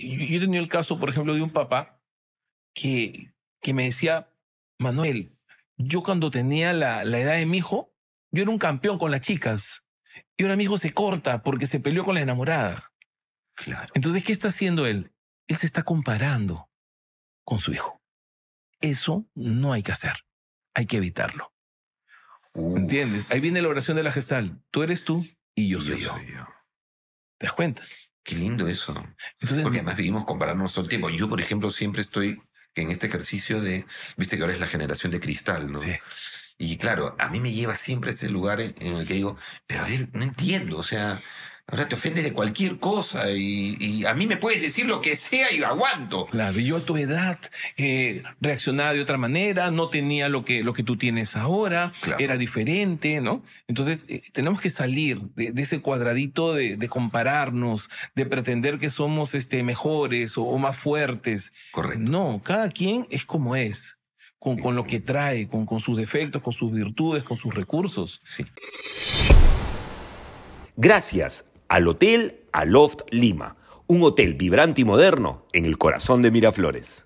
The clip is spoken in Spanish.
yo he tenido el caso, por ejemplo, de un papá que, que me decía, Manuel, yo cuando tenía la, edad de mi hijo, yo era un campeón con las chicas. Y ahora mi hijo se corta porque se peleó con la enamorada. Claro. Entonces, ¿qué está haciendo él? Él se está comparando con su hijo. Eso no hay que hacer. Hay que evitarlo. ¿Entiendes? Ahí viene la oración de la gestal. Tú eres tú y yo soy yo. Soy yo. ¿Te das cuenta? Qué lindo eso. Entonces, Porque además vivimos compararnos nuestro el tiempo. Yo, por ejemplo, siempre estoy en este ejercicio de, viste que ahora es la generación de cristal, ¿no? Sí. Y claro, a mí me lleva siempre a ese lugar en el que digo, pero a ver, no entiendo, o sea, Ahora te ofendes de cualquier cosa y, a mí me puedes decir lo que sea y aguanto. Claro, yo a tu edad eh, reaccionaba de otra manera, no tenía lo que, lo que tú tienes ahora, era diferente, ¿no? Entonces, eh, tenemos que salir de, ese cuadradito de, compararnos, de pretender que somos este, mejores o, más fuertes. Correcto. No, cada quien es como es. Con, con, lo que trae, con, con sus defectos, con sus virtudes, con sus recursos. Sí. Gracias al Hotel Aloft Lima, un hotel vibrante y moderno en el corazón de Miraflores.